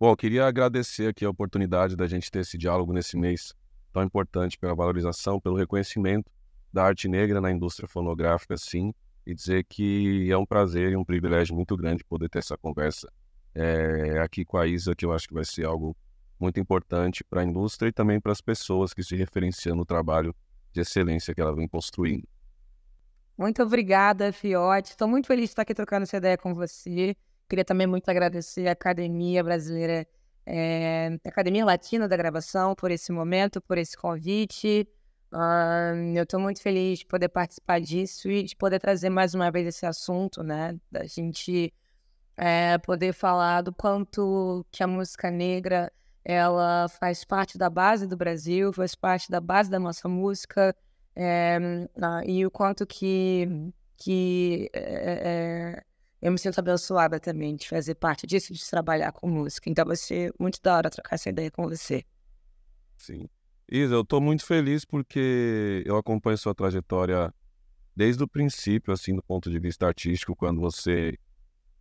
Bom, queria agradecer aqui a oportunidade da gente ter esse diálogo nesse mês tão importante pela valorização, pelo reconhecimento da arte negra na indústria fonográfica, sim, e dizer que é um prazer e um privilégio muito grande poder ter essa conversa é, aqui com a Isa, que eu acho que vai ser algo muito importante para a indústria e também para as pessoas que se referenciam no trabalho de excelência que ela vem construindo. Muito obrigada, Fiote. Estou muito feliz de estar aqui trocando essa ideia com você. Queria também muito agradecer a Academia Brasileira, é, Academia Latina da Gravação, por esse momento, por esse convite. Um, ah, eu estou muito feliz de poder participar disso e de poder trazer mais uma vez esse assunto, né? Da gente é, poder falar do quanto que a música negra ela faz parte da base do Brasil, faz parte da base da nossa música é, e o quanto que que é, eu me sinto abençoada também de fazer parte disso, de trabalhar com música. Então vai ser muito da hora trocar essa ideia com você. Sim. Isa, eu estou muito feliz porque eu acompanho sua trajetória desde o princípio, assim, do ponto de vista artístico, quando você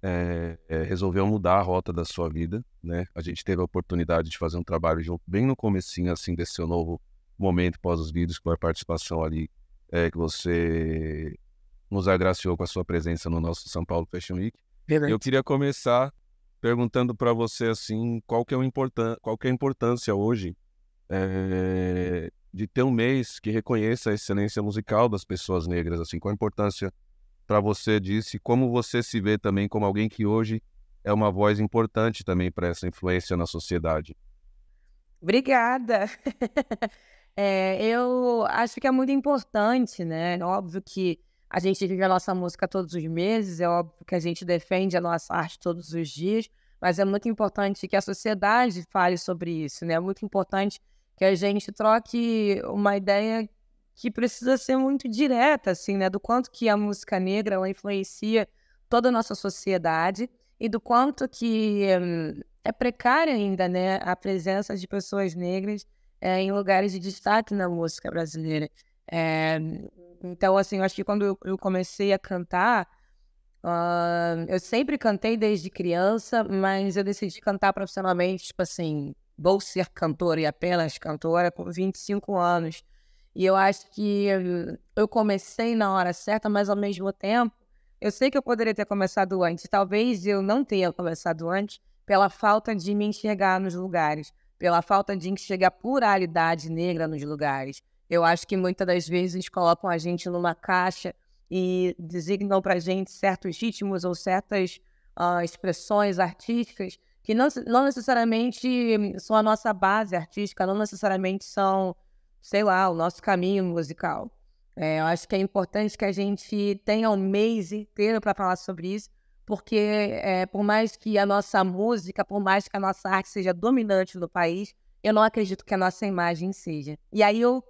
é, é, resolveu mudar a rota da sua vida, né? A gente teve a oportunidade de fazer um trabalho junto, bem no comecinho, assim, desse seu novo momento pós os vídeos, com a participação ali é, que você nos agraciou com a sua presença no nosso São Paulo Fashion Week. Verdade. Eu queria começar perguntando para você assim, qual que é o importan qual que é a importância hoje é, de ter um mês que reconheça a excelência musical das pessoas negras, assim, qual a importância para você disso e como você se vê também como alguém que hoje é uma voz importante também para essa influência na sociedade. Obrigada. é, eu acho que é muito importante, né? Óbvio que a gente vive a nossa música todos os meses, é óbvio que a gente defende a nossa arte todos os dias, mas é muito importante que a sociedade fale sobre isso, né? É muito importante que a gente troque uma ideia que precisa ser muito direta, assim, né? Do quanto que a música negra ela influencia toda a nossa sociedade e do quanto que eh, é precária ainda, né? A presença de pessoas negras é, em lugares de destaque na música brasileira. É, então, assim, eu acho que quando eu comecei a cantar, uh, eu sempre cantei desde criança, mas eu decidi cantar profissionalmente, tipo assim, vou ser cantora e apenas cantora com 25 anos. E eu acho que eu comecei na hora certa, mas ao mesmo tempo, eu sei que eu poderia ter começado antes. Talvez eu não tenha começado antes pela falta de me enxergar nos lugares, pela falta de enxergar a pluralidade negra nos lugares eu acho que muitas das vezes colocam a gente numa caixa e designam para a gente certos ritmos ou certas uh, expressões artísticas que não, não necessariamente são a nossa base artística, não necessariamente são, sei lá, o nosso caminho musical. É, eu acho que é importante que a gente tenha um mês inteiro para falar sobre isso, porque é, por mais que a nossa música, por mais que a nossa arte seja dominante no país, eu não acredito que a nossa imagem seja. E aí eu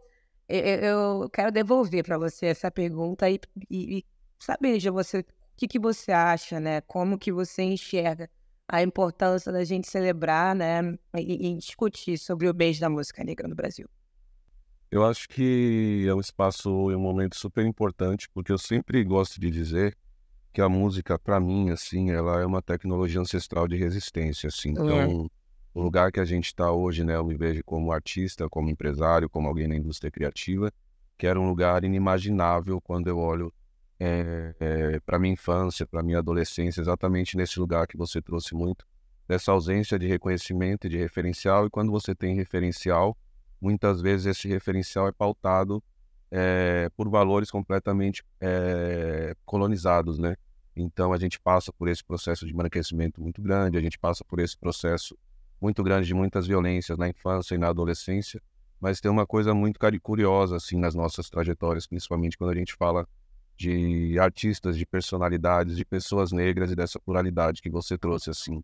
eu, quero devolver para você essa pergunta e, e, e saber de você o que, que você acha, né? Como que você enxerga a importância da gente celebrar, né? E, e discutir sobre o beijo da música negra no Brasil. Eu acho que é um espaço e um momento super importante, porque eu sempre gosto de dizer que a música, para mim, assim, ela é uma tecnologia ancestral de resistência, assim. É. Então, o lugar que a gente está hoje, né, eu me vejo como artista, como empresário, como alguém na indústria criativa, que era um lugar inimaginável quando eu olho é, eh, é, eh, para minha infância, para minha adolescência, exatamente nesse lugar que você trouxe muito, dessa ausência de reconhecimento e de referencial. E quando você tem referencial, muitas vezes esse referencial é pautado é, por valores completamente colonizados, né? Então a gente passa por esse processo de embranquecimento muito grande, a gente passa por esse processo muito grande de muitas violências na infância e na adolescência, mas tem uma coisa muito curiosa assim nas nossas trajetórias, principalmente quando a gente fala de artistas, de personalidades, de pessoas negras e dessa pluralidade que você trouxe assim,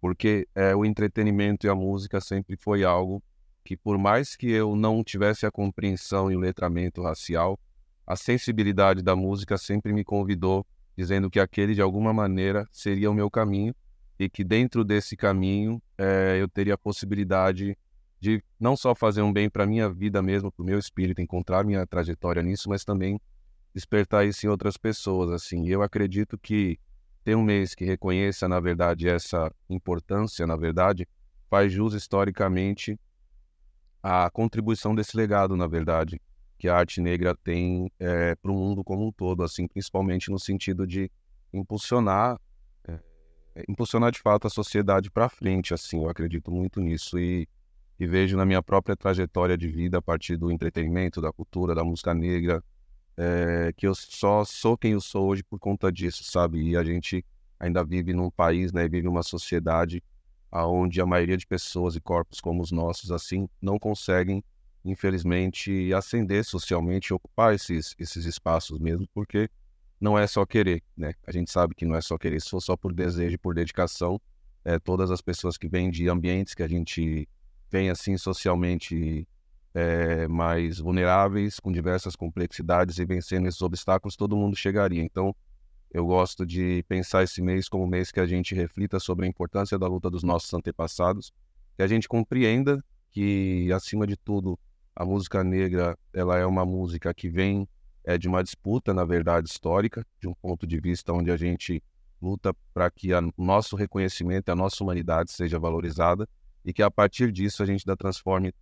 porque é, o entretenimento e a música sempre foi algo que por mais que eu não tivesse a compreensão e o letramento racial, a sensibilidade da música sempre me convidou, dizendo que aquele de alguma maneira seria o meu caminho e que dentro desse caminho é, eu teria a possibilidade de não só fazer um bem para minha vida mesmo, para o meu espírito, encontrar minha trajetória nisso, mas também despertar isso em outras pessoas. Assim, eu acredito que ter um mês que reconheça, na verdade, essa importância, na verdade, faz jus historicamente à contribuição desse legado, na verdade, que a arte negra tem é, eh, para o mundo como um todo, assim, principalmente no sentido de impulsionar é, impulsionar de fato a sociedade para frente, assim, eu acredito muito nisso e, e, vejo na minha própria trajetória de vida a partir do entretenimento, da cultura, da música negra, é, que eu só sou quem eu sou hoje por conta disso, sabe? E a gente ainda vive num país, né, vive uma sociedade aonde a maioria de pessoas e corpos como os nossos, assim, não conseguem, infelizmente, ascender socialmente e ocupar esses, esses espaços mesmo, porque não é só querer, né? A gente sabe que não é só querer, se for só por desejo, por dedicação, é, todas as pessoas que vêm de ambientes que a gente vem assim socialmente é, mais vulneráveis, com diversas complexidades e vencendo esses obstáculos, todo mundo chegaria. Então, eu gosto de pensar esse mês como um mês que a gente reflita sobre a importância da luta dos nossos antepassados, que a gente compreenda que, acima de tudo, a música negra ela é uma música que vem é, de uma disputa, na verdade, histórica, de um ponto de vista onde a gente luta para que o nosso reconhecimento, a nossa humanidade seja valorizada e que a partir disso a gente da transforme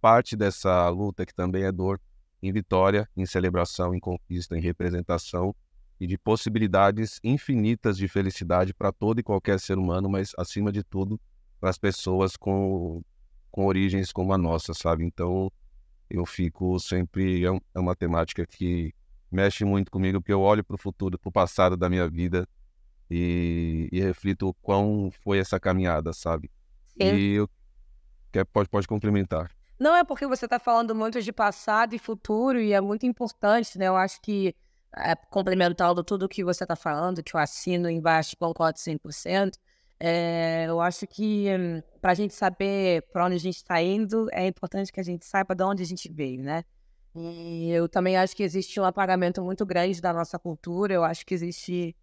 parte dessa luta que também é dor em vitória, em celebração, em conquista, em representação e de possibilidades infinitas de felicidade para todo e qualquer ser humano, mas acima de tudo para as pessoas com, com origens como a nossa, sabe? Então eu fico sempre. É, é, uma temática que mexe muito comigo, porque eu olho para o futuro, para o passado da minha vida e, e reflito quão foi essa caminhada, sabe? Sim. E eu, pode, pode complementar. Não é porque você está falando muito de passado e futuro e é muito importante, né? Eu acho que é, complementando tudo que você está falando, que eu assino embaixo, concordo 100%, é, eu acho que para a gente saber para onde a gente está indo, é importante que a gente saiba de onde a gente veio, né? E eu também acho que existe um apagamento muito grande da nossa cultura. Eu acho que existe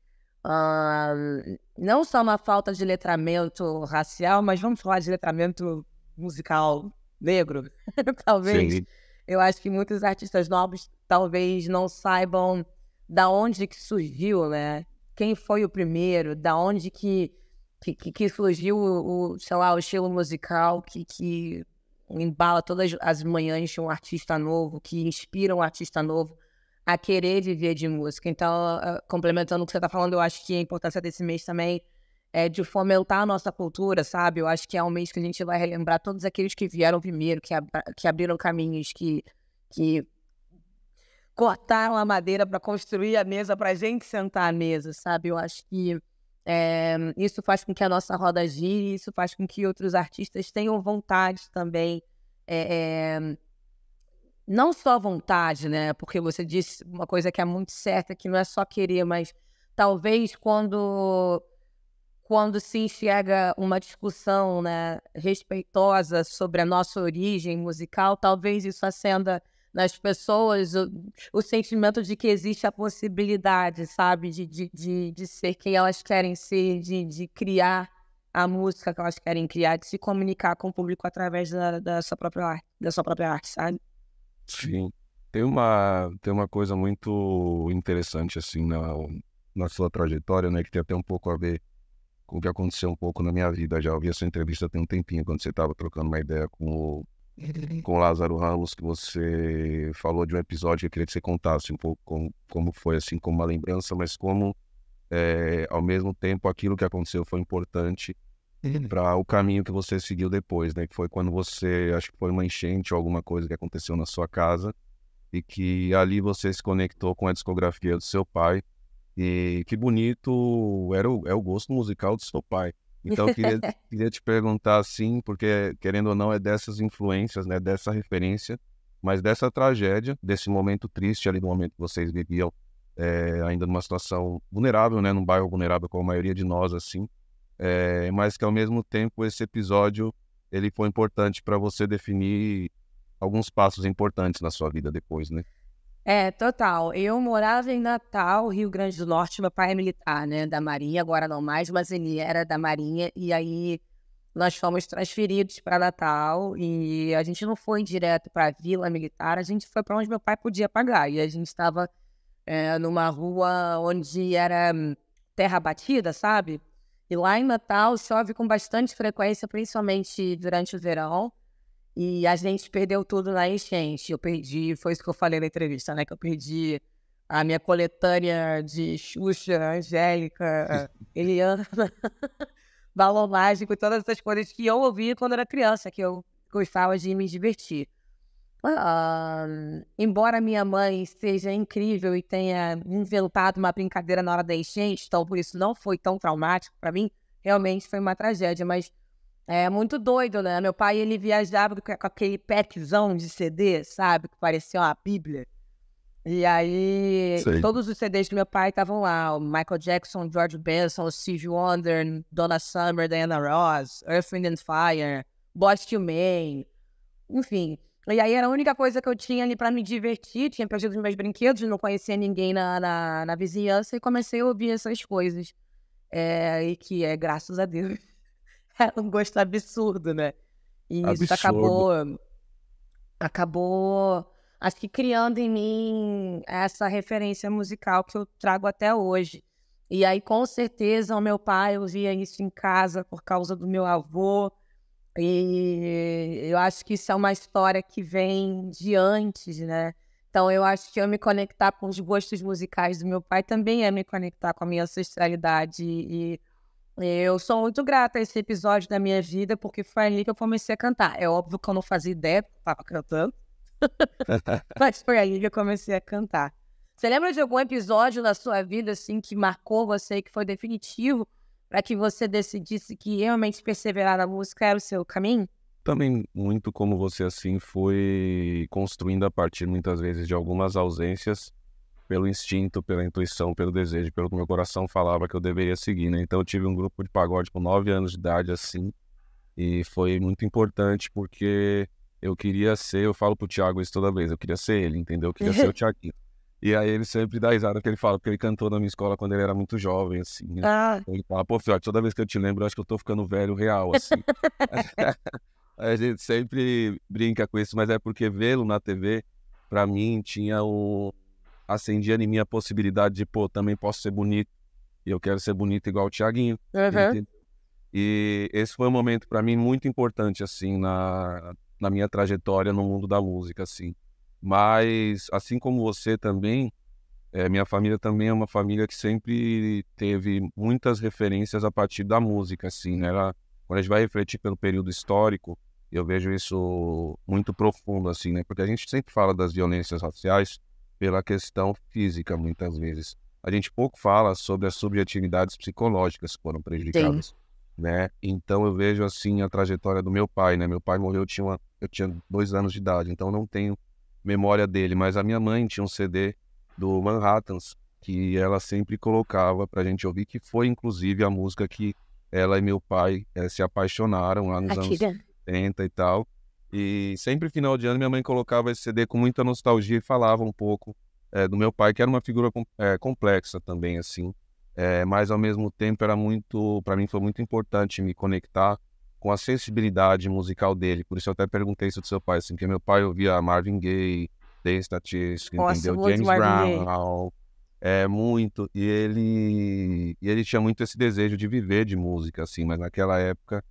uh, não só uma falta de letramento racial, mas vamos falar de letramento musical negro, talvez. Sim. Eu acho que muitos artistas novos talvez não saibam da onde que surgiu, né? Quem foi o primeiro, da onde que que, que, que surgiu o, sei lá, o estilo musical que, que embala todas as manhãs de um artista novo, que inspira um artista novo a querer viver de música. Então, ah, complementando o que você está falando, eu acho que a importância desse mês também é de fomentar a nossa cultura, sabe? Eu acho que é um mês que a gente vai relembrar todos aqueles que vieram primeiro, que, ab que abriram caminhos, que, que cortaram a madeira para construir a mesa, para a gente sentar à mesa, sabe? Eu acho que é, isso faz com que a nossa roda gire, isso faz com que outros artistas tenham vontade também. É, é, não só vontade, né? Porque você disse uma coisa que é muito certa, que não é só querer, mas talvez quando quando se enxerga uma discussão né, respeitosa sobre a nossa origem musical, talvez isso acenda nas pessoas o, o, sentimento de que existe a possibilidade, sabe, de, de, de, de ser quem elas querem ser, de, de criar a música que elas querem criar, de se comunicar com o público através da, da, sua, própria arte, da sua própria arte, sabe? Sim. Tem uma, tem uma coisa muito interessante, assim, na, na sua trajetória, né, que tem até um pouco a ver com o que aconteceu um pouco na minha vida. Já ouvi essa entrevista tem um tempinho, quando você estava trocando uma ideia com o Uhum. com o Lázaro Ramos, que você falou de um episódio que eu queria que você contasse um pouco como, como foi, assim, como uma lembrança, mas como, é, ao mesmo tempo, aquilo que aconteceu foi importante uhum. para o caminho que você seguiu depois, né? Que foi quando você, acho que foi uma enchente ou alguma coisa que aconteceu na sua casa e que ali você se conectou com a discografia do seu pai. E que bonito era o, é o gosto musical do seu pai. Então, queria, queria te perguntar, assim, porque, querendo ou não, é dessas influências, né, dessa referência, mas dessa tragédia, desse momento triste ali, do momento que vocês viviam, é, ainda numa situação vulnerável, né, num bairro vulnerável como a maioria de nós, assim, é, mas que, ao mesmo tempo, esse episódio, ele foi importante para você definir alguns passos importantes na sua vida depois, né? É, total. Eu morava em Natal, Rio Grande do Norte. Meu pai é militar, né? Da Marinha, agora não mais, mas ele era da Marinha. E aí nós fomos transferidos para Natal e a gente não foi direto para a Vila Militar, a gente foi para onde meu pai podia pagar. E a gente estava é, numa rua onde era hum, terra batida, sabe? E lá em Natal chove com bastante frequência, principalmente durante o verão. E a gente perdeu tudo na enchente. Eu perdi, foi isso que eu falei na entrevista, né? Que eu perdi a minha coletânea de Xuxa, Angélica, Eliana, Balão Mágico, todas essas coisas que eu ouvia quando era criança, que eu gostava de me divertir. Uh, embora minha mãe seja incrível e tenha inventado uma brincadeira na hora da enchente, então por isso não foi tão traumático para mim, realmente foi uma tragédia, mas é muito doido, né? Meu pai, ele viajava com aquele packzão de CD, sabe? Que parecia uma bíblia. E aí, todos os CDs do meu pai estavam lá. O Michael Jackson, George Benson, Steve Wonder, Donna Summer, Diana Ross, Earth, Wind and Fire, Bostil to Man, enfim. E aí era a única coisa que eu tinha ali para me divertir. Tinha perdido os meus brinquedos, não conhecia ninguém na, na, na vizinhança e comecei a ouvir essas coisas. É, e que é graças a Deus era um gosto absurdo, né? E absurdo. isso acabou. Acabou, acho que criando em mim essa referência musical que eu trago até hoje. E aí, com certeza, o meu pai ouvia isso em casa por causa do meu avô. E eu acho que isso é uma história que vem de antes, né? Então, eu acho que eu me conectar com os gostos musicais do meu pai também é me conectar com a minha ancestralidade e eu sou muito grata a esse episódio da minha vida, porque foi ali que eu comecei a cantar. É óbvio que eu não fazia ideia porque estava cantando, mas foi ali que eu comecei a cantar. Você lembra de algum episódio da sua vida, assim, que marcou você, que foi definitivo, para que você decidisse que realmente perseverar na música era o seu caminho? Também, muito como você, assim, foi construindo a partir, muitas vezes, de algumas ausências pelo instinto, pela intuição, pelo desejo, pelo que meu coração falava que eu deveria seguir, né? Então eu tive um grupo de pagode com 9 anos de idade assim, e foi muito importante porque eu queria ser, eu falo pro Thiago isso toda vez, eu queria ser ele, entendeu? Eu queria ser o Thiaguinho. E aí ele sempre dá risada que ele fala, porque ele cantou na minha escola quando ele era muito jovem, assim. Né? Ah. Ele fala, pô, filhote, toda vez que eu te lembro, eu acho que eu tô ficando velho real, assim. a gente sempre brinca com isso, mas é porque vê-lo na TV, para mim, tinha o, acendia em mim a possibilidade de, pô, também posso ser bonito. E eu quero ser bonito igual o Tiaguinho. Uhum. E esse foi um momento para mim muito importante, assim, na, na minha trajetória no mundo da música, assim. Mas, assim como você também, é, minha família também é uma família que sempre teve muitas referências a partir da música, assim, né? quando a gente vai refletir pelo período histórico, eu vejo isso muito profundo, assim, né? Porque a gente sempre fala das violências raciais, pela questão física, muitas vezes. A gente pouco fala sobre as subjetividades psicológicas que foram prejudicadas. Sim. Né? Então eu vejo assim a trajetória do meu pai, né? Meu pai morreu, eu tinha, uma, eu tinha dois anos de idade, então não tenho memória dele, mas a minha mãe tinha um CD do Manhattans que ela sempre colocava pra gente ouvir, que foi inclusive a música que ela e meu pai é, se apaixonaram lá nos Atira. anos 70 e tal. E sempre final de ano minha mãe colocava esse CD com muita nostalgia e falava um pouco é, do meu pai, que era uma figura é, complexa também, assim. É, mas ao mesmo tempo era muito, para mim foi muito importante me conectar com a sensibilidade musical dele. Por isso eu até perguntei isso do seu pai, assim, que meu pai ouvia Marvin Gaye, The Statistics, entendeu? James Brown, é muito. E ele, e ele tinha muito esse desejo de viver de música, assim. Mas naquela época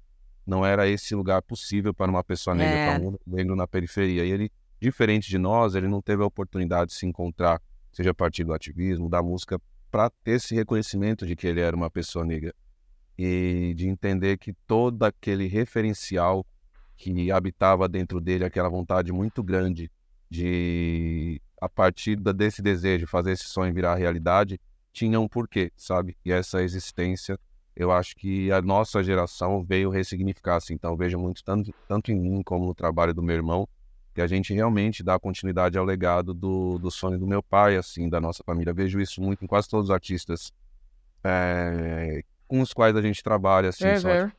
não era esse lugar possível para uma pessoa negra, tá é. para um negro na periferia. E ele, diferente de nós, ele não teve a oportunidade de se encontrar, seja a partir do ativismo, da música, para ter esse reconhecimento de que ele era uma pessoa negra e de entender que todo aquele referencial que habitava dentro dele, aquela vontade muito grande de, a partir desse desejo, fazer esse sonho virar realidade, tinha um porquê, sabe? E essa existência eu acho que a nossa geração veio ressignificar, assim, então vejo muito tanto, tanto em mim como no trabalho do meu irmão, que a gente realmente dá continuidade ao legado do, do sonho do meu pai, assim, da nossa família. Vejo isso muito em quase todos os artistas é, com os quais a gente trabalha, assim, É, são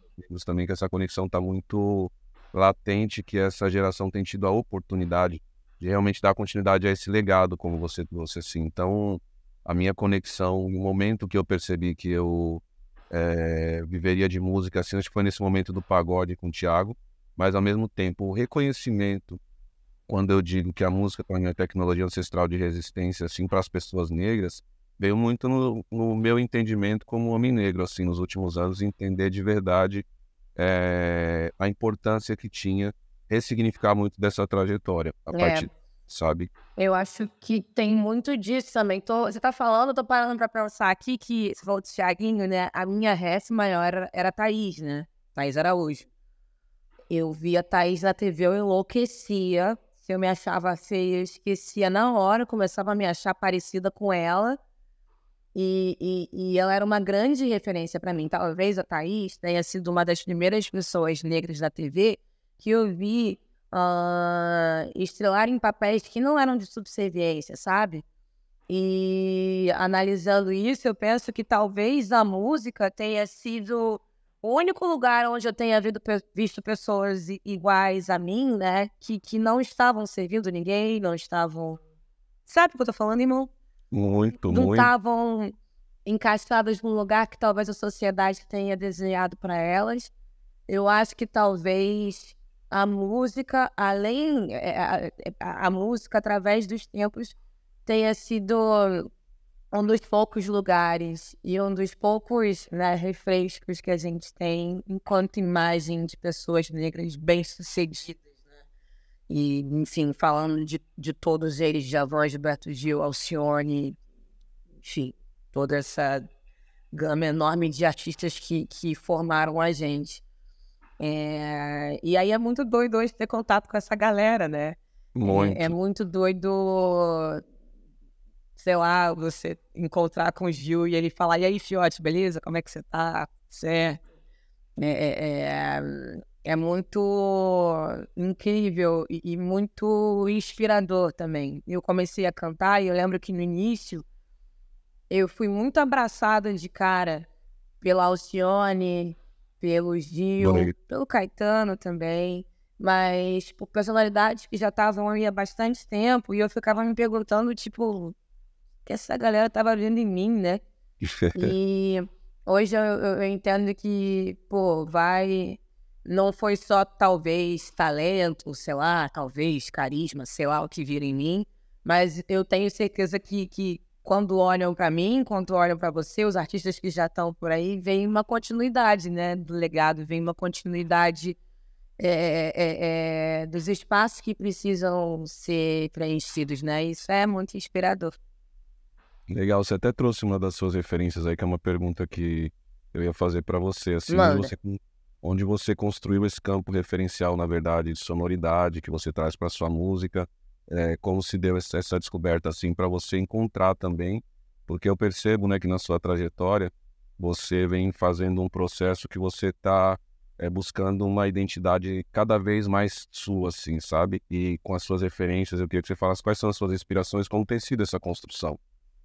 também, que essa conexão está muito latente, que essa geração tem tido a oportunidade de realmente dar continuidade a esse legado, como você trouxe, assim. Então, a minha conexão, no momento que eu percebi que eu é, viveria de música, assim, acho que foi nesse momento do pagode com o Thiago, mas ao mesmo tempo o reconhecimento, quando eu digo que a música para mim é tecnologia ancestral de resistência, assim, para as pessoas negras, veio muito no, no, meu entendimento como homem negro, assim, nos últimos anos, entender de verdade é, a importância que tinha ressignificar muito dessa trajetória a é. partir sabe? Eu acho que tem muito disso também. Tô, você tá falando, eu tô parando pra pensar aqui que você falou do Thiaguinho, né? A minha ref maior era, a Thaís, né? Thaís Araújo. Eu via a Thaís na TV, eu enlouquecia. Se eu me achava feia, eu esquecia na hora, começava a me achar parecida com ela. E, e, e, ela era uma grande referência para mim. Talvez a Thaís tenha sido uma das primeiras pessoas negras da TV que eu vi uh, estrelar em papéis que não eram de subserviência, sabe? E analisando isso, eu penso que talvez a música tenha sido o único lugar onde eu tenha visto pessoas iguais a mim, né? Que, que não estavam servindo ninguém, não estavam. Sabe o que eu tô falando, irmão? Muito, não muito. Não estavam encaixadas num lugar que talvez a sociedade tenha desenhado para elas. Eu acho que talvez a música, além é, é, a, a, a, música através dos tempos tenha sido um dos poucos lugares e um dos poucos né, refrescos que a gente tem enquanto imagem de pessoas negras bem-sucedidas. Né? E, enfim, falando de, de todos eles, de Gilberto Gil, Alcione, enfim, toda essa gama enorme de artistas que, que formaram a gente. É... E aí é muito doido hoje ter contato com essa galera, né? Muito. É, é muito doido, sei lá, você encontrar com o Gil e ele falar, e aí, Fiote, beleza? Como é que você tá? Você é? É, é, é, é muito incrível e, e, muito inspirador também. Eu comecei a cantar e eu lembro que no início eu fui muito abraçada de cara pela Alcione, pelo Gil, pelo Caetano também, mas por tipo, personalidades que já estavam ali há bastante tempo e eu ficava me perguntando, tipo, que essa galera tava vendo em mim, né? e hoje eu, eu, entendo que, pô, vai. Não foi só talvez talento, sei lá, talvez carisma, sei lá o que vira em mim, mas eu tenho certeza que, que quando olham para mim, quando olham para você, os artistas que já estão por aí, vem uma continuidade, né, do legado, vem uma continuidade é, é, é, dos espaços que precisam ser preenchidos, né? Isso é muito inspirador. Legal, você até trouxe uma das suas referências aí, que é uma pergunta que eu ia fazer para você, assim, onde você, onde você, construiu esse campo referencial, na verdade, de sonoridade que você traz para sua música, é, como se deu essa descoberta assim para você encontrar também, porque eu percebo, né, que na sua trajetória você vem fazendo um processo que você está é, eh, buscando uma identidade cada vez mais sua, assim, sabe? E com as suas referências, eu queria que você falasse quais são as suas inspirações, como tem sido essa construção.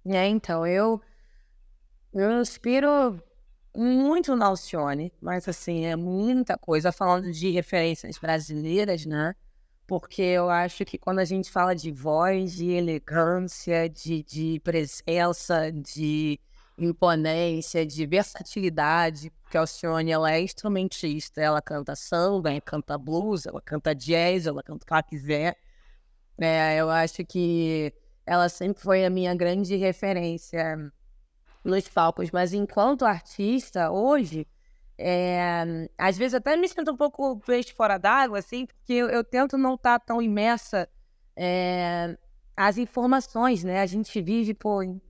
É, então, eu, eu inspiro muito na Alcione, mas assim, é muita coisa. Falando de referências brasileiras, né? porque eu acho que quando a gente fala de voz, de elegância, de, de presença, de imponência, de versatilidade, porque a Alcione ela é instrumentista, ela canta samba, ela canta blues, ela canta jazz, ela canta o que ela quiser. É, eu acho que ela sempre foi a minha grande referência nos palcos, mas enquanto artista, hoje, é, às vezes até me sinto um pouco peixe fora d'água, assim, porque eu, eu, tento não estar tá tão imersa é, eh, às informações, né? A gente vive, pô, em,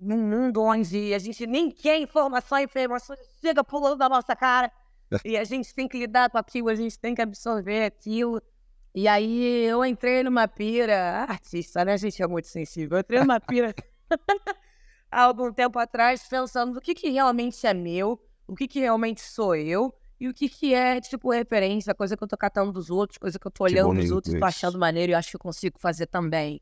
num mundo onde a gente nem quer informação, a informação chega pulando na nossa cara e a gente tem que lidar com aquilo, a gente tem que absorver aquilo. E aí eu entrei numa pira, ah, artista, né? A gente é muito sensível. Eu entrei numa pira há algum tempo atrás pensando o que, que realmente é meu, o que, que realmente sou eu e o que, que é, tipo, referência, coisa que eu tô catando dos outros, coisa que eu tô olhando dos outros, e tô achando maneiro e acho que eu consigo fazer também.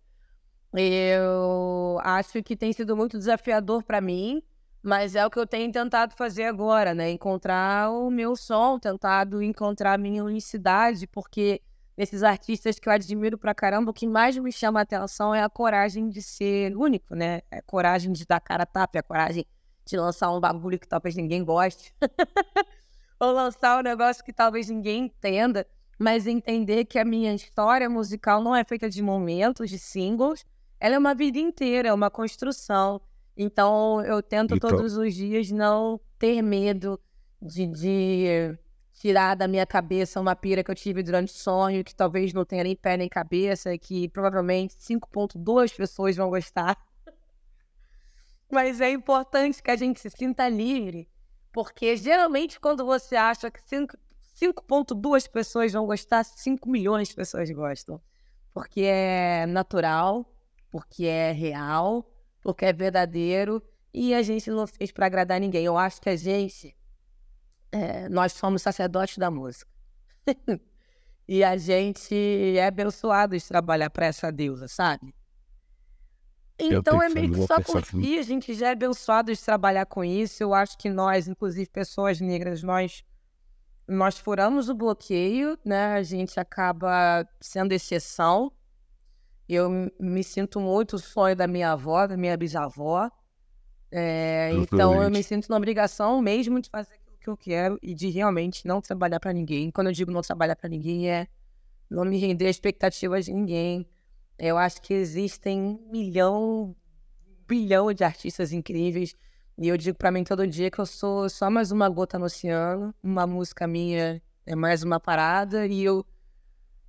Eu acho que tem sido muito desafiador para mim, mas é o que eu tenho tentado fazer agora, né? Encontrar o meu som, tentado encontrar a minha unicidade, porque nesses artistas que eu admiro pra caramba, o que mais me chama a atenção é a coragem de ser único, né? É a coragem de dar cara a tapa, é a coragem de lançar um bagulho que talvez ninguém goste, ou lançar um negócio que talvez ninguém entenda, mas entender que a minha história musical não é feita de momentos, de singles, ela é uma vida inteira, é uma construção. Então eu tento então... todos os dias não ter medo de, de tirar da minha cabeça uma pira que eu tive durante o sonho, que talvez não tenha nem pé nem cabeça, que provavelmente 5.2 pessoas vão gostar. Mas é importante que a gente se sinta livre, porque geralmente quando você acha que 5,2 pessoas vão gostar, 5 milhões de pessoas gostam. Porque é natural, porque é real, porque é verdadeiro e a gente não fez para agradar ninguém. Eu acho que a gente, é, nós somos sacerdotes da música. e a gente é abençoado de trabalhar para essa deusa, sabe? Então é meio que só confia, a gente já é abençoado de trabalhar com isso. Eu acho que nós, inclusive pessoas negras, nós nós furamos o bloqueio, né? A gente acaba sendo exceção. Eu me sinto muito o sonho da minha avó, da minha bisavó. É, então eu me sinto na obrigação mesmo de fazer o que eu quero e de realmente não trabalhar para ninguém. Quando eu digo não trabalhar para ninguém é não me render expectativas de ninguém, eu acho que existem um milhão, bilhão de artistas incríveis. E eu digo para mim todo dia que eu sou só mais uma gota no oceano. Uma música minha é mais uma parada. E eu,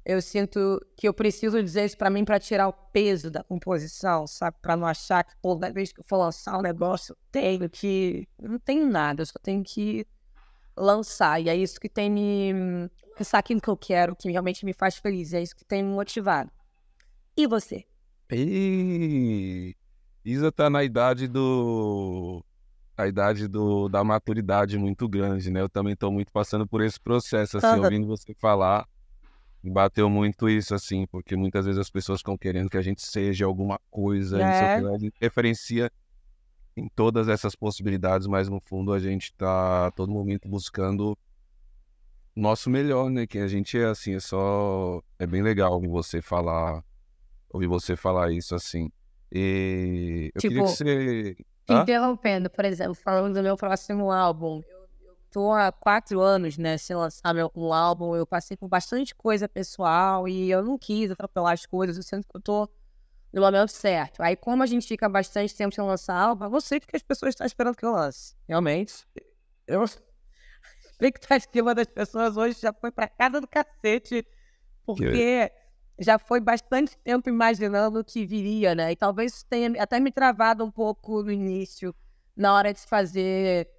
eu sinto que eu preciso dizer isso para mim para tirar o peso da composição, sabe? Para não achar que toda vez que eu for lançar um negócio eu tenho que. não tenho nada, eu só tenho que lançar. E é isso que tem me. pensar aquilo que eu quero, que realmente me faz feliz. E é isso que tem me motivado. E você? E... Isa tá na idade do. A idade do, da maturidade muito grande, né? Eu também tô muito passando por esse processo, assim, Toda... ouvindo você falar. Bateu muito isso, assim, porque muitas vezes as pessoas ficam querendo que a gente seja alguma coisa, é. a gente referencia em todas essas possibilidades, mas no fundo a gente tá a todo momento buscando nosso melhor, né? Que a gente é assim, é só. É bem legal você falar ouvir você falar isso assim. E eu tipo, queria que tipo, você. Te interrompendo, por exemplo, falando do meu próximo álbum. Eu tô há quatro anos, né, sem lançar meu, um álbum. Eu passei por bastante coisa pessoal e eu não quis atropelar as coisas. Eu sinto que eu tô no momento certo. Aí, como a gente fica bastante tempo sem lançar álbum, eu não sei as pessoas estão tá esperando que eu lance. Realmente. Eu... Tá a expectativa das pessoas hoje já foi pra casa do cacete. Porque. Que já foi bastante tempo imaginando o que viria, né? E talvez tenha até me travado um pouco no início, na hora de fazer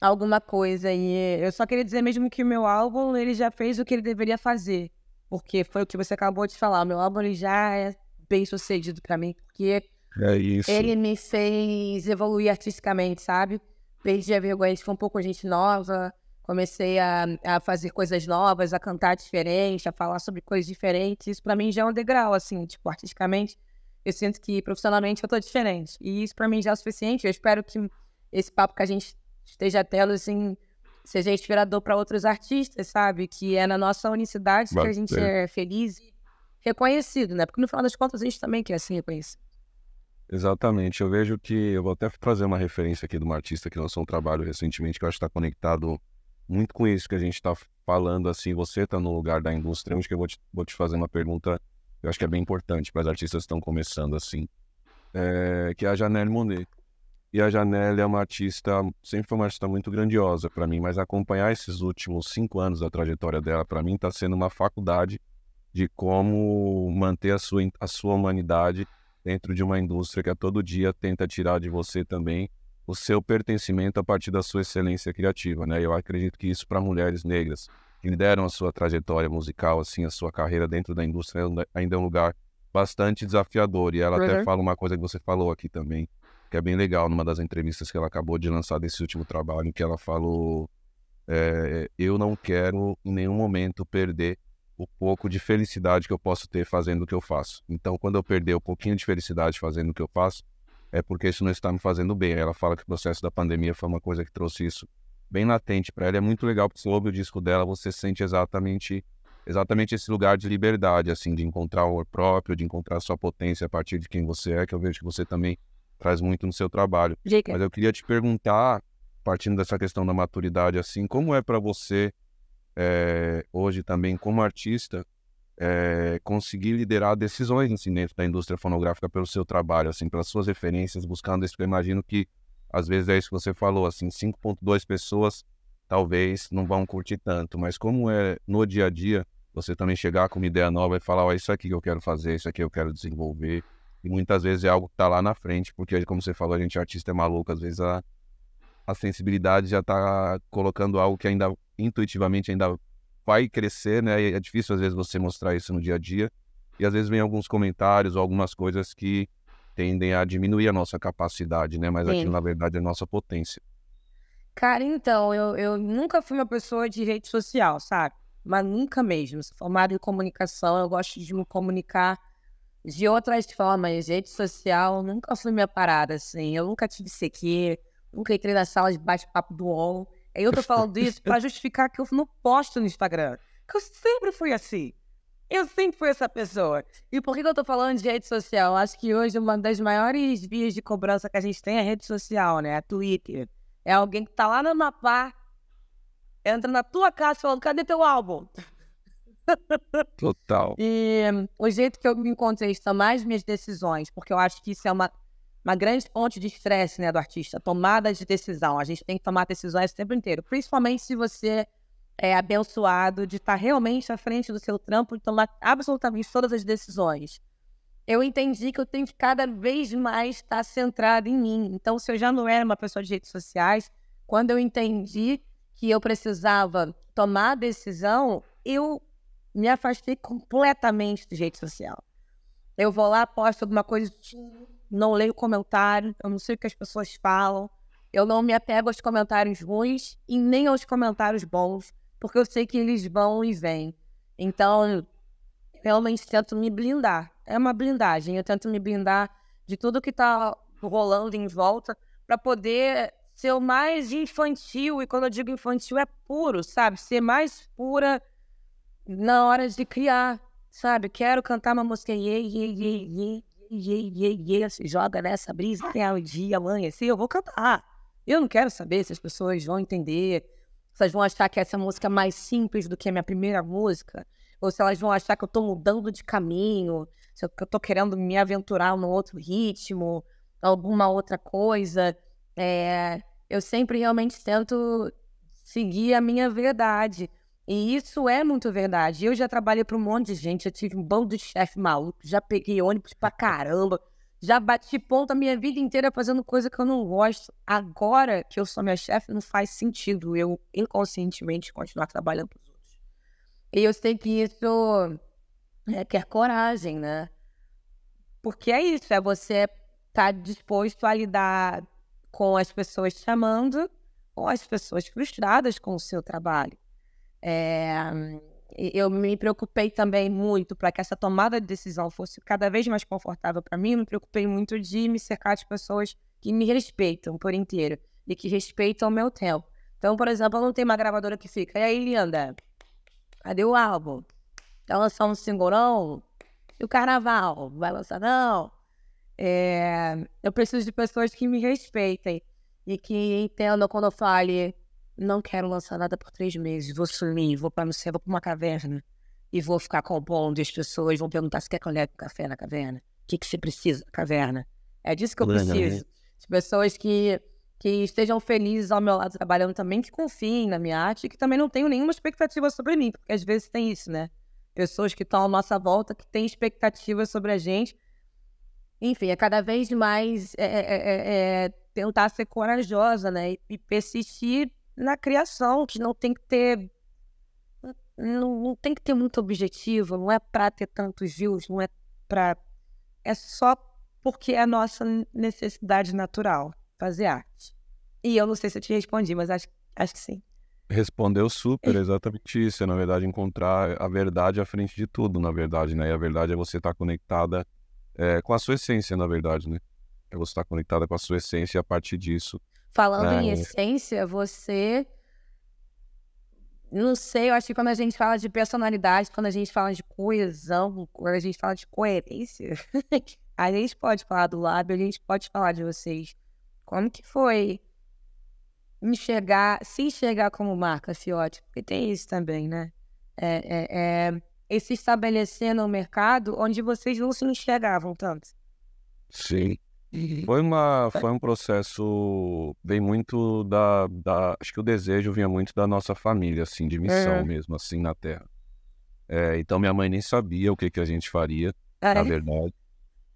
alguma coisa. E eu só queria dizer mesmo que o meu álbum, ele já fez o que ele deveria fazer. Porque foi o que você acabou de falar. O meu álbum, ele já é bem sucedido para mim. Porque é ele me fez evoluir artisticamente, sabe? Perdi a vergonha de um pouco gente nova comecei a, a fazer coisas novas, a cantar diferente, a falar sobre coisas diferentes. Isso para mim já é um degrau, assim, tipo, artisticamente. Eu sinto que profissionalmente eu tô diferente. E isso para mim já é o suficiente. Eu espero que esse papo que a gente esteja tendo, assim, seja inspirador para outros artistas, sabe? Que é na nossa unicidade que a gente é feliz e reconhecido, né? Porque no final das contas a gente também quer ser reconhecido. Exatamente. Eu vejo que. Eu vou até trazer uma referência aqui de uma artista que lançou um trabalho recentemente que eu acho que está conectado muito com isso que a gente está falando, assim, você está no lugar da indústria, onde que eu vou te, vou te fazer uma pergunta, eu acho que é bem importante para as artistas que estão começando, assim, é, que é a Janelle Monet. E a Janelle é uma artista, sempre foi uma artista muito grandiosa para mim, mas acompanhar esses últimos cinco anos da trajetória dela, para mim, está sendo uma faculdade de como manter a sua, a sua humanidade dentro de uma indústria que a é todo dia tenta tirar de você também o seu pertencimento a partir da sua excelência criativa, né? Eu acredito que isso para mulheres negras que lideram a sua trajetória musical, assim, a sua carreira dentro da indústria é ainda é um lugar bastante desafiador. E ela uhum. até fala uma coisa que você falou aqui também, que é bem legal, numa das entrevistas que ela acabou de lançar desse último trabalho, em que ela falou: é, Eu não quero em nenhum momento perder o pouco de felicidade que eu posso ter fazendo o que eu faço. Então, quando eu perder o pouquinho de felicidade fazendo o que eu faço, é porque isso não está me fazendo bem. Ela fala que o processo da pandemia foi uma coisa que trouxe isso bem latente para ela. É muito legal porque sobre o disco dela você sente exatamente exatamente esse lugar de liberdade, assim, de encontrar o amor próprio, de encontrar a sua potência a partir de quem você é, que eu vejo que você também traz muito no seu trabalho. Dica. Mas eu queria te perguntar, partindo dessa questão da maturidade, assim, como é para você é, hoje também como artista é, conseguir liderar decisões assim, dentro da indústria fonográfica pelo seu trabalho, assim, pelas suas referências, buscando isso, eu imagino que às vezes é isso que você falou, assim, 5.2 pessoas talvez não vão curtir tanto, mas como é no dia a dia, você também chegar com uma ideia nova e falar, ó, oh, isso aqui que eu quero fazer, isso aqui eu quero desenvolver, e muitas vezes é algo que está lá na frente, porque como você falou, a gente é artista é maluco, às vezes a, a sensibilidade já está colocando algo que ainda intuitivamente ainda vai crescer, né? E é difícil às vezes você mostrar isso no dia a dia. E às vezes vem alguns comentários, algumas coisas que tendem a diminuir a nossa capacidade, né? Mas aqui aquilo, na verdade, é nossa potência. Cara, então, eu, eu nunca fui uma pessoa de rede social, sabe? Mas nunca mesmo. Formado em comunicação, eu gosto de me comunicar de outras formas. Rede social nunca fui minha parada, assim. Eu nunca tive CQ, nunca entrei na sala de bate-papo do UOL. É eu tô falando isso para justificar que eu não posto no Instagram. Que eu sempre fui assim. Eu sempre fui essa pessoa. E por que eu tô falando de rede social? Acho que hoje uma das maiores vias de cobrança que a gente tem é a rede social, né? A Twitter. É alguém que tá lá no Mapa entra na tua casa falando: cadê teu álbum? Total. E hum, o jeito que eu me encontrei são mais minhas decisões, porque eu acho que isso é uma uma grande fonte de estresse né, do artista, tomada de decisão. A gente tem que tomar decisões o tempo inteiro, principalmente se você é abençoado de estar realmente à frente do seu trampo e tomar absolutamente todas as decisões. Eu entendi que eu tenho que cada vez mais estar centrado em mim. Então, se eu já não era uma pessoa de redes sociais, quando eu entendi que eu precisava tomar a decisão, eu me afastei completamente de rede social. Eu vou lá, posto alguma coisa, não leio comentário, eu não sei o que as pessoas falam, eu não me apego aos comentários ruins e nem aos comentários bons, porque eu sei que eles vão e vêm. Então, realmente tento me blindar. É uma blindagem, eu tento me blindar de tudo que está rolando em volta para poder ser o mais infantil, e quando eu digo infantil é puro, sabe? Ser mais pura na hora de criar, sabe? Quero cantar uma música, ye, ye, ye, Ei, ei, ei, se joga nessa brisa até o dia amanhecer, eu vou cantar. Eu não quero saber se as pessoas vão entender, se elas vão achar que essa música é mais simples do que a minha primeira música, ou se elas vão achar que eu tô mudando de caminho, se eu, eu tô querendo me aventurar num outro ritmo, alguma outra coisa. É, eu sempre realmente tento seguir a minha verdade. E isso é muito verdade. Eu já trabalhei para um monte de gente, já tive um bando de chefe maluco, já peguei ônibus pra caramba, já bati ponto a minha vida inteira fazendo coisa que eu não gosto. Agora que eu sou minha chefe, não faz sentido eu inconscientemente continuar trabalhando para os outros. E eu sei que isso requer coragem, né? Porque é isso, é você estar tá disposto a lidar com as pessoas chamando ou as pessoas frustradas com o seu trabalho. É, eu me preocupei também muito para que essa tomada de decisão fosse cada vez mais confortável para mim. Eu me preocupei muito de me cercar de pessoas que me respeitam por inteiro e que respeitam o meu tempo. Então, por exemplo, não tem uma gravadora que fica, e aí, linda, cadê o álbum? Vai tá lançar um singurão? E o carnaval? Vai lançar, não? É... Eu preciso de pessoas que me respeitem e que entendam quando eu fale não quero lançar nada por três meses, vou sumir, vou para não sei, vou para uma caverna e vou ficar com o pão as pessoas vão perguntar se quer que eu leve café na caverna, o que, que você precisa na caverna. É disso que eu preciso. De pessoas que, que estejam felizes ao meu lado trabalhando também, que confiem na minha arte e que também não tenham nenhuma expectativa sobre mim, porque às vezes tem isso, né? Pessoas que estão à nossa volta, que têm expectativas sobre a gente. Enfim, é cada vez mais é, é, é, é, é tentar ser corajosa, né? E persistir na criação, que não tem que ter. Não, não tem que ter muito objetivo, não é para ter tantos views, não é para. É só porque é a nossa necessidade natural fazer arte. E eu não sei se eu te respondi, mas acho, acho que sim. Respondeu super, exatamente isso. É, na verdade, encontrar a verdade à frente de tudo, na verdade, né? E a verdade é você estar tá conectada é, com a sua essência, na verdade, né? É você estar tá conectada com a sua essência e a partir disso Falando ah, em essência, você. Não sei, eu acho que quando a gente fala de personalidade, quando a gente fala de coesão, quando a gente fala de coerência, a gente pode falar do lábio, a gente pode falar de vocês. Como que foi enxergar, se enxergar como marca, Fiote? Porque tem isso também, né? É, é, é, e se estabelecer no mercado onde vocês não se enxergavam tanto. Sim. Uhum. Foi, uma, tá. foi um processo, vem muito da, da, Acho que o desejo vinha muito da nossa família, assim, de missão é. mesmo, assim, na Terra. É, então minha mãe nem sabia o que, que a gente faria, ah, é. na verdade.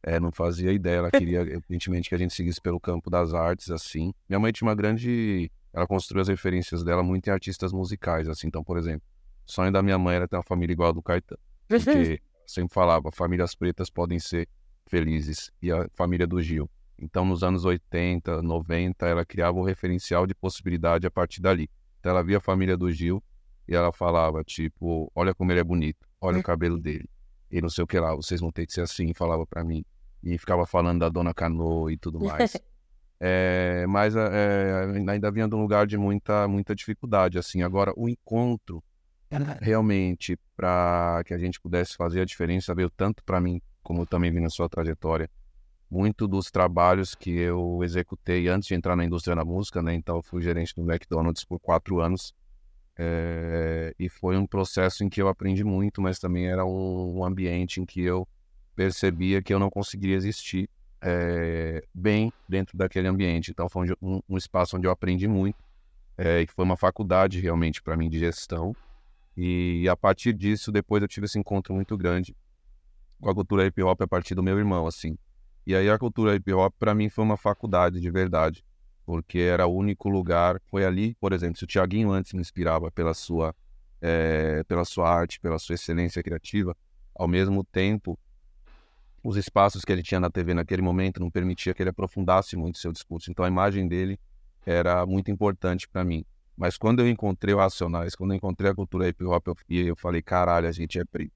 É, não fazia ideia, ela queria, evidentemente, que a gente seguisse pelo campo das artes, assim. Minha mãe tinha uma grande. Ela construiu as referências dela muito em artistas musicais, assim. Então, por exemplo, o sonho da minha mãe era ter uma família igual a do Caetano. Uhum. Porque sempre falava, famílias pretas podem ser felizes e a família do Gil. Então, nos anos 80, 90, ela criava um referencial de possibilidade a partir dali. Então, ela via a família do Gil e ela falava, tipo, olha como ele é bonito, olha o cabelo dele, e não sei o que lá, vocês vão ter que ser assim, falava para mim. E ficava falando da dona Canoa e tudo mais. é, mas é, é, ainda vinha de um lugar de muita, muita dificuldade, assim. Agora, o encontro realmente para que a gente pudesse fazer a diferença veio tanto para mim como eu também vi na sua trajetória, muito dos trabalhos que eu executei antes de entrar na indústria da música, né? Então, eu fui gerente do McDonald's por quatro anos. É, e foi um processo em que eu aprendi muito, mas também era um, um ambiente em que eu percebia que eu não conseguiria existir é, bem dentro daquele ambiente. Então, foi um, um espaço onde eu aprendi muito, é, e foi uma faculdade realmente para mim de gestão. E a partir disso, depois eu tive esse encontro muito grande com a cultura hip hop a partir do meu irmão, assim. E aí a cultura hip hop para mim foi uma faculdade de verdade, porque era o único lugar, foi ali, por exemplo, se o Tiaguinho antes me inspirava pela sua é, pela sua arte, pela sua excelência criativa, ao mesmo tempo os espaços que ele tinha na TV naquele momento não permitia que ele aprofundasse muito seu discurso. Então a imagem dele era muito importante para mim. Mas quando eu encontrei o Racionais, quando eu encontrei a cultura hip hop, eu, eu falei, caralho, a gente é preto.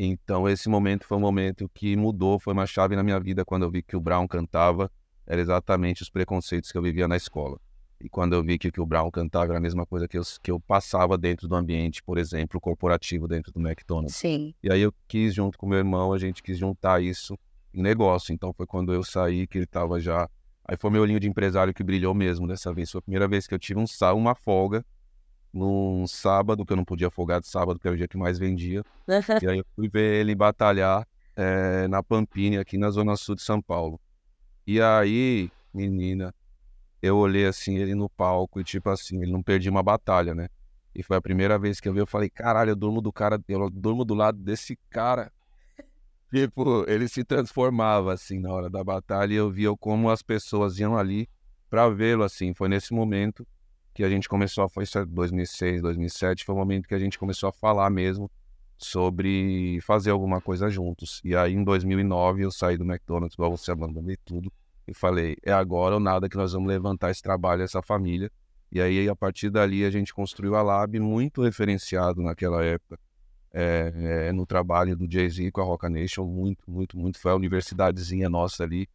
Então, esse momento foi um momento que mudou, foi uma chave na minha vida quando eu vi que o Brown cantava, era exatamente os preconceitos que eu vivia na escola. E quando eu vi que o que o Brown cantava era a mesma coisa que eu, que eu passava dentro do ambiente, por exemplo, corporativo dentro do McDonald's. Sim. E aí eu quis, junto com meu irmão, a gente quis juntar isso em negócio. Então foi quando eu saí que ele estava já. Aí foi meu olhinho de empresário que brilhou mesmo dessa vez. Foi a primeira vez que eu tive um sal, uma folga num sábado, que eu não podia folgar de sábado, que era o dia que mais vendia. e aí eu fui ver ele batalhar é, na Pampini aqui na Zona Sul de São Paulo. E aí, menina, eu olhei assim ele no palco e tipo assim, ele não perdia uma batalha, né? E foi a primeira vez que eu vi, eu falei, caralho, eu durmo do cara, eu durmo do lado desse cara. Tipo, ele se transformava assim na hora da batalha e eu via como as pessoas iam ali para vê-lo assim. Foi nesse momento que a gente começou, foi isso 2006, é 2007, foi o momento que a gente começou a falar mesmo sobre fazer alguma coisa juntos. E aí em 2009 eu saí do McDonald's, igual você abandonei tudo, e falei, é agora ou nada que nós vamos levantar esse trabalho, essa família. E aí a partir dali a gente construiu a Lab, muito referenciado naquela época, é, é, no trabalho do Jay-Z com a Roca Nation, muito, muito, muito. Foi a universidadezinha nossa ali,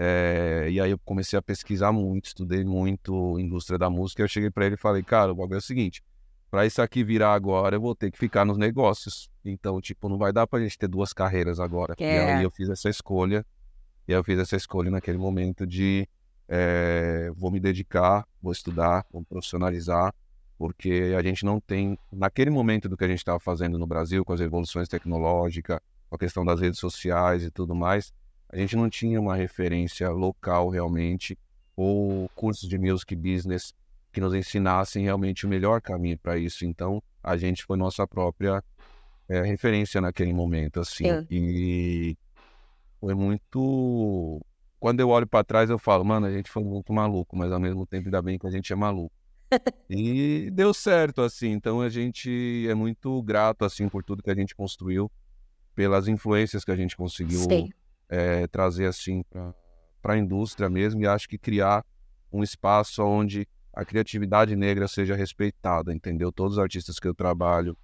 é, e aí eu comecei a pesquisar muito, estudei muito indústria da música. Eu cheguei para ele e falei, cara, o bagulho é o seguinte: para isso aqui virar agora, eu vou ter que ficar nos negócios. Então, tipo, não vai dar para a gente ter duas carreiras agora. E aí eu fiz essa escolha. E eu fiz essa escolha naquele momento de é, vou me dedicar, vou estudar, vou profissionalizar, porque a gente não tem naquele momento do que a gente estava fazendo no Brasil com as evoluções tecnológicas, com a questão das redes sociais e tudo mais a gente não tinha uma referência local realmente, ou cursos de music business que nos ensinassem realmente o melhor caminho para isso. Então, a gente foi nossa própria é, referência naquele momento, assim. Sim. E foi muito. Quando eu olho para trás, eu falo, mano, a gente foi muito maluco, mas ao mesmo tempo, ainda bem que a gente é maluco. e deu certo, assim. Então, a gente é muito grato, assim, por tudo que a gente construiu, pelas influências que a gente conseguiu Sim é, trazer assim para a indústria mesmo e acho que criar um espaço onde a criatividade negra seja respeitada, entendeu? Todos os artistas que eu trabalho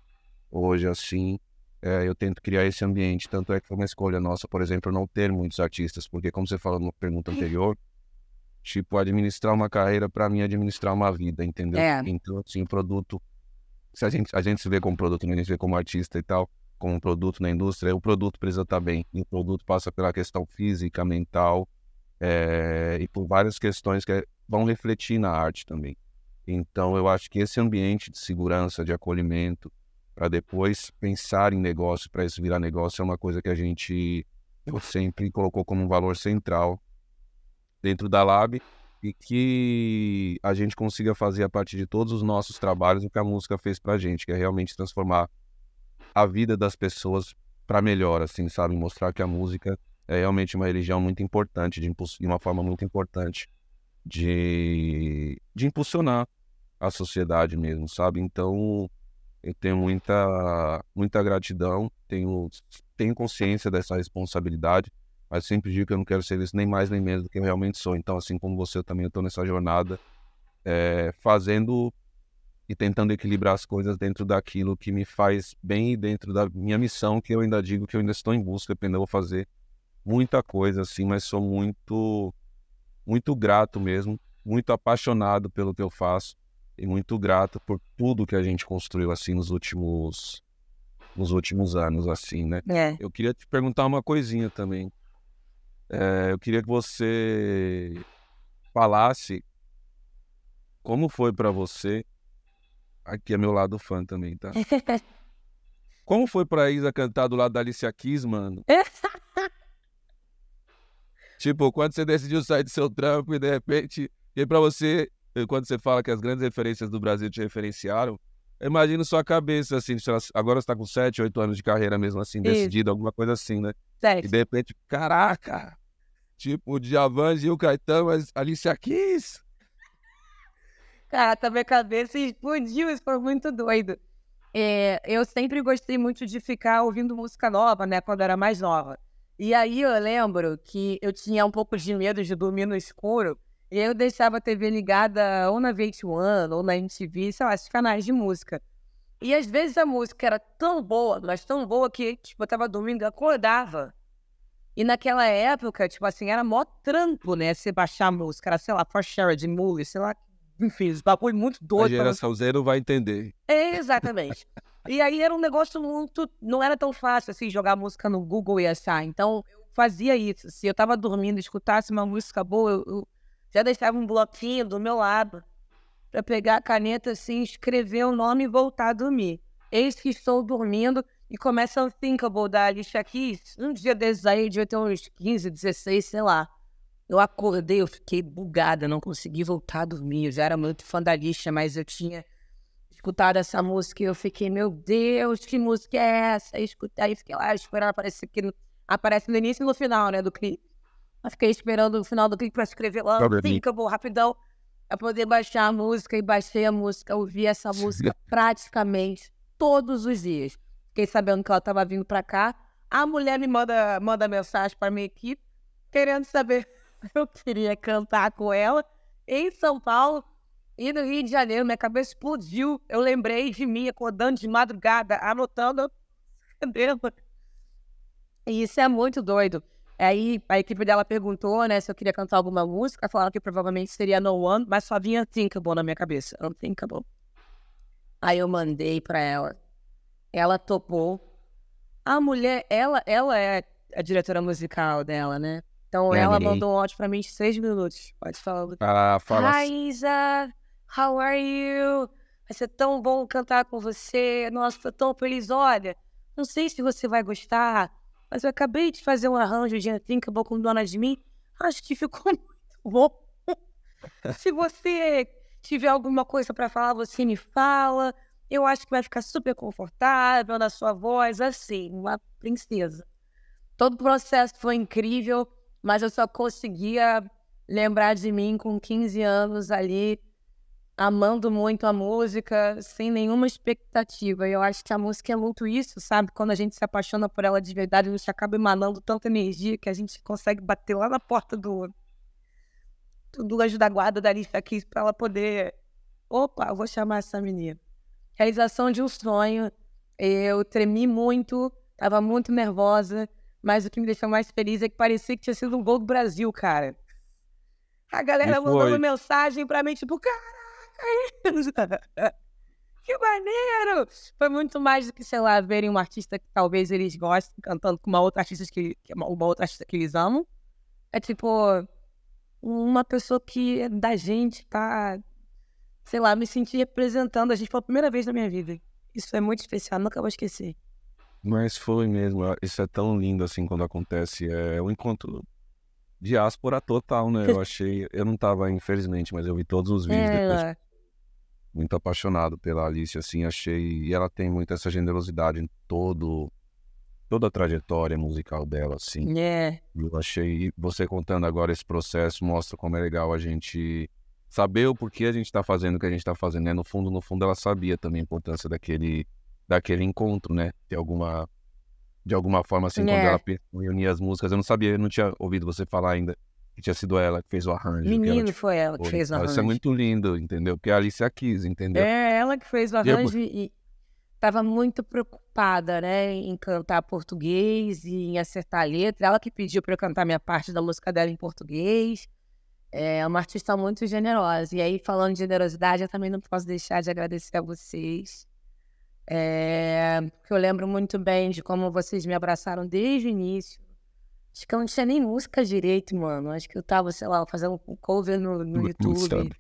hoje assim, é, eu tento criar esse ambiente. Tanto é que foi uma escolha nossa, por exemplo, não ter muitos artistas, porque como você falou na pergunta anterior, tipo administrar uma carreira para mim é administrar uma vida, entendeu? É. Então assim, o produto se a gente a gente se vê como produto, a gente se vê como artista e tal como um produto na indústria, o produto precisa estar tá bem. E o produto passa pela questão física, mental é, e por várias questões que vão refletir na arte também. Então, eu acho que esse ambiente de segurança, de acolhimento, para depois pensar em negócio, para isso virar negócio, é uma coisa que a gente sempre colocou como um valor central dentro da Lab e que a gente consiga fazer a partir de todos os nossos trabalhos o que a música fez para a gente, que é realmente transformar a vida das pessoas para melhor, assim, sabe? Mostrar que a música é realmente uma religião muito importante, de uma forma muito importante de, de impulsionar a sociedade mesmo, sabe? Então, eu tenho muita, muita gratidão, tenho, tenho consciência dessa responsabilidade, mas sempre digo que eu não quero ser isso nem mais nem menos do que eu realmente sou. Então, assim como você, eu também estou nessa jornada, é, fazendo e tentando equilibrar as coisas dentro daquilo que me faz bem e dentro da minha missão, que eu ainda digo que eu ainda estou em busca, eu ainda vou fazer muita coisa, assim, mas sou muito, muito grato mesmo, muito apaixonado pelo que eu faço e muito grato por tudo que a gente construiu, assim, nos últimos, nos últimos anos, assim, né? É. Eu queria te perguntar uma coisinha também. É, eu queria que você falasse como foi para você Aqui é meu lado fã também, tá? Como foi pra Isa cantar do lado da Alicia Keys, mano? tipo, quando você decidiu sair do seu trampo e de repente... E pra você, eh, quando você fala que as grandes referências do Brasil te referenciaram, imagina sua cabeça, assim, agora você tá com 7, 8 anos de carreira mesmo, assim, decidido, Isso. alguma coisa assim, né? Certo. E de repente, caraca! Tipo, o Djavan, Gil Caetano, mas Alicia Keys! Cara, tá minha cabeça explodiu, isso foi muito doido. É, eu sempre gostei muito de ficar ouvindo música nova, né, quando era mais nova. E aí eu lembro que eu tinha um pouco de medo de dormir no escuro, e eu deixava a TV ligada ou na VH1 ou na MTV, sei lá, esses canais de música. E às vezes a música era tão boa, mas tão boa que, tipo, eu tava dormindo, acordava. E naquela época, tipo assim, era mó trampo, né? Você baixar a música, era, sei lá, For Sherrod, Mully, sei lá enfim, esse bagulho muito doido. A geração pra... zero vai entender. É, exatamente. e aí era um negócio muito. Não era tão fácil assim jogar música no Google e achar. Então eu fazia isso. Se eu tava dormindo, escutasse uma música boa, eu, eu já deixava um bloquinho do meu lado para pegar a caneta assim, escrever o nome e voltar a dormir. Eis que estou dormindo e começa o Thinkable da Alicia Keys. Um dia desses aí, eu devia ter uns 15, 16, sei lá. Eu acordei, eu fiquei bugada, não consegui voltar a dormir. Eu já era muito fandalista, mas eu tinha escutado essa música e eu fiquei, meu Deus, que música é essa? Aí escutei, aí fiquei lá esperando aparecer, aqui, aparece no início e no final, né, do clipe. Eu fiquei esperando o final do clipe para escrever lá, sim, acabou rapidão, para poder baixar a música. E baixei a música, ouvi essa música praticamente todos os dias. Fiquei sabendo que ela estava vindo para cá. A mulher me manda, manda mensagem para minha equipe, querendo saber eu queria cantar com ela em São Paulo e no Rio de Janeiro. Minha cabeça explodiu. Eu lembrei de mim acordando de madrugada, anotando. E isso é muito doido. Aí a equipe dela perguntou, né, se eu queria cantar alguma música. Falaram que provavelmente seria No One, mas só vinha Thinkable na minha cabeça. Unthinkable. Aí eu mandei pra ela. Ela topou. A mulher, ela, ela é a diretora musical dela, né? Então ela mandou um áudio pra mim de seis minutos. Pode falar. Ah, fala. Raíza, how are you? Vai ser tão bom cantar com você. Nossa, tô tão feliz. Olha, não sei se você vai gostar, mas eu acabei de fazer um arranjo de antrim que com dona de mim. Acho que ficou muito bom. se você tiver alguma coisa para falar, você me fala. Eu acho que vai ficar super confortável na sua voz, assim, uma princesa. Todo o processo foi incrível mas eu só conseguia lembrar de mim com 15 anos ali, amando muito a música, sem nenhuma expectativa. E eu acho que a música é muito isso, sabe? Quando a gente se apaixona por ela de verdade, a gente acaba emanando tanta energia que a gente consegue bater lá na porta do do anjo da guarda da lista aqui para ela poder, opa, vou chamar essa menina. Realização de um sonho. Eu tremi muito, estava muito nervosa. Mas o que me deixou mais feliz é que parecia que tinha sido um gol do Brasil, cara. A galera mandando mensagem pra mim, tipo, caraca, que maneiro! Foi muito mais do que, sei lá, verem um artista que talvez eles gostem cantando com uma outra artista que, é uma outra artista que eles amam. É tipo, uma pessoa que é da gente tá, sei lá, me senti representando a gente pela primeira vez na minha vida. Isso é muito especial, nunca vou esquecer. Mas foi mesmo. É, isso é tão lindo assim quando acontece. É, é um encontro diáspora total, né? Eu achei. Eu não tava, infelizmente, mas eu vi todos os vídeos é, depois. Muito apaixonado pela Alice, assim, achei. E ela tem muito essa generosidade em todo toda a trajetória musical dela, assim. É. Eu achei. Você contando agora esse processo mostra como é legal a gente saber o porquê a gente está fazendo o que a gente está fazendo, né? No fundo, no fundo, ela sabia também a importância daquele daquele encontro, né? De alguma, de alguma forma, assim, é. quando ela reunia as músicas. Eu não sabia, eu não tinha ouvido você falar ainda que tinha sido ela que fez o arranjo. Menino, ela, tipo, foi ela que fez o arranjo. Né? Isso é muito lindo, entendeu? Porque a a quis, entendeu? É, ela que fez o arranjo e estava muito preocupada, né, em cantar português e em acertar a letra. Ela que pediu para eu cantar minha parte da música dela em português. É uma artista muito generosa. E aí, falando de generosidade, eu também não posso deixar de agradecer a vocês é, porque eu lembro muito bem de como vocês me abraçaram desde o início. Acho que eu não tinha nem música direito, mano. Acho que eu tava, sei lá, fazendo um cover no, no YouTube.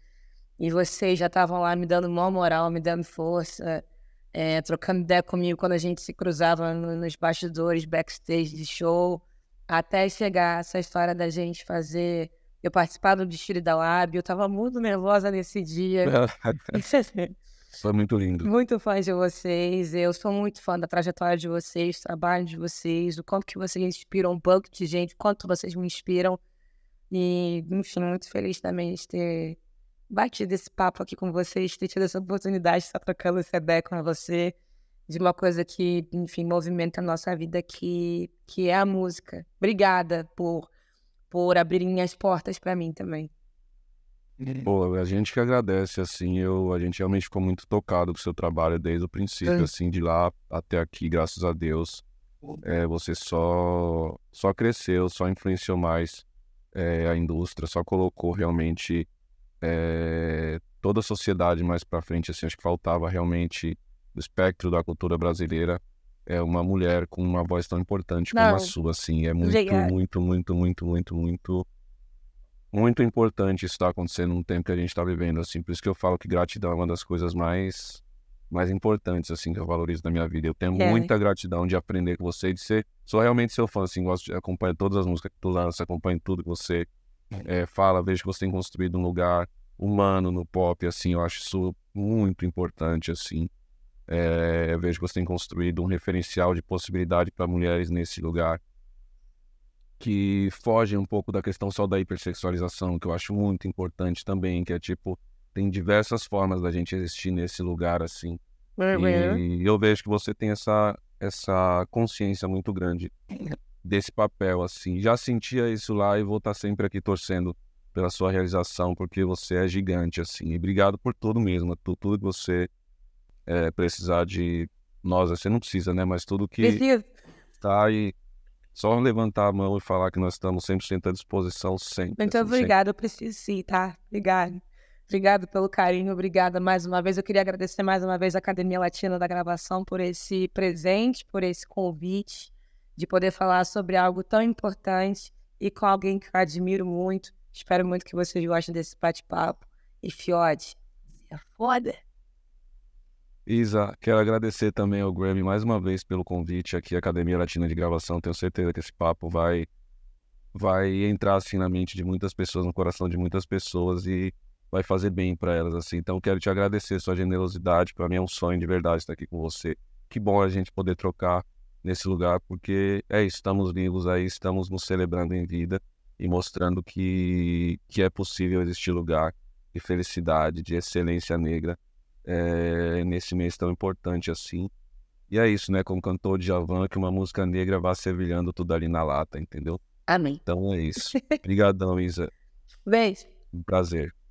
E vocês já estavam lá me dando maior moral, me dando força, é, trocando ideia comigo quando a gente se cruzava nos bastidores, backstage de show, até chegar essa história da gente fazer. Eu participar do desfile da Lab, eu tava muito nervosa nesse dia. Foi muito lindo. Muito fã de vocês. Eu sou muito fã da trajetória de vocês, do trabalho de vocês, do quanto que vocês inspiram um banco de gente, quanto vocês me inspiram. E, enfim, muito feliz também de ter batido esse papo aqui com vocês, ter tido essa oportunidade de estar trocando essa ideia com você, de uma coisa que, enfim, movimenta a nossa vida, que, que é a música. Obrigada por, por abrirem as portas para mim também. Uhum. Pô, a gente que agradece, assim, eu, a gente realmente ficou muito tocado com o seu trabalho desde o princípio, é. assim, de lá até aqui, graças a Deus. É, você só, só cresceu, só influenciou mais é, a indústria, só colocou realmente eh, toda a sociedade mais para frente, assim, acho que faltava realmente no espectro da cultura brasileira é uma mulher com uma voz tão importante como a sua, assim, é muito, muito, muito, muito, muito, muito muito importante isso estar tá acontecendo no tempo que a gente está vivendo, assim. Por isso que eu falo que gratidão é uma das coisas mais mais importantes, assim, que eu valorizo na minha vida. Eu tenho é. muita gratidão de aprender com você e de ser... Sou realmente seu fã, assim, gosto de acompanhar todas as músicas que tu lança, acompanho tudo que você é, fala, vejo que você tem construído um lugar humano no pop, assim, eu acho isso muito importante, assim. É, vejo que você tem construído um referencial de possibilidade para mulheres nesse lugar que foge um pouco da questão só da hipersexualização, que eu acho muito importante também, que é tipo, tem diversas formas da gente existir nesse lugar assim. E eu vejo que você tem essa, essa consciência muito grande desse papel, assim. Já sentia isso lá e vou estar tá sempre aqui torcendo pela sua realização, porque você é gigante, assim. E obrigado por tudo mesmo, tudo, tudo que você é, precisar de nós. Você assim, não precisa, né? Mas tudo que Preciso. tá aí só levantar a mão e falar que nós estamos 100% à disposição sempre. Muito assim, obrigada, eu preciso sim, tá? Obrigada. Obrigado pelo carinho, obrigada mais uma vez. Eu queria agradecer mais uma vez a Academia Latina da Gravação por esse presente, por esse convite de poder falar sobre algo tão importante e com alguém que eu admiro muito. Espero muito que vocês gostem desse bate-papo. E Fiote, você é foda! Isa, quero agradecer também ao Grammy mais uma vez pelo convite aqui à Academia Latina de Gravação. Tenho certeza que esse papo vai vai entrar assim na mente de muitas pessoas, no coração de muitas pessoas e vai fazer bem para elas assim. Então quero te agradecer sua generosidade, para mim é um sonho de verdade estar aqui com você. Que bom a gente poder trocar nesse lugar, porque é isso, estamos vivos aí, estamos nos celebrando em vida e mostrando que que é possível existir lugar de felicidade, de excelência negra é, nesse mês tão importante assim. E é isso, né? Como cantor de Javan, que uma música negra vá servilhando tudo ali na lata, entendeu? Amém. Então é isso. Obrigadão, Isa. Beijo. Um prazer.